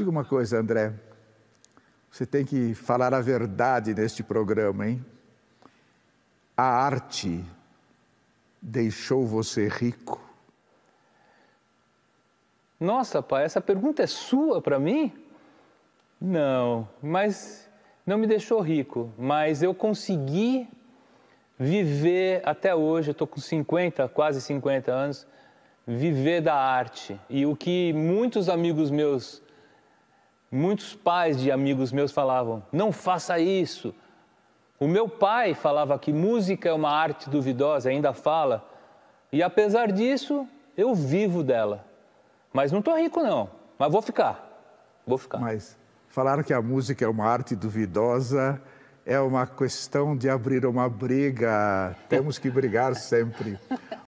Diga uma coisa, André. Você tem que falar a verdade neste programa, hein? A arte deixou você rico? Nossa, pai, essa pergunta é sua para mim? Não, mas não me deixou rico, mas eu consegui viver até hoje, eu estou com 50, quase 50 anos, viver da arte. E o que muitos amigos meus Muitos pais de amigos meus falavam: não faça isso. O meu pai falava que música é uma arte duvidosa, ainda fala, e apesar disso, eu vivo dela. Mas não estou rico, não, mas vou ficar. Vou ficar. Mas falaram que a música é uma arte duvidosa é uma questão de abrir uma briga. Temos que brigar sempre.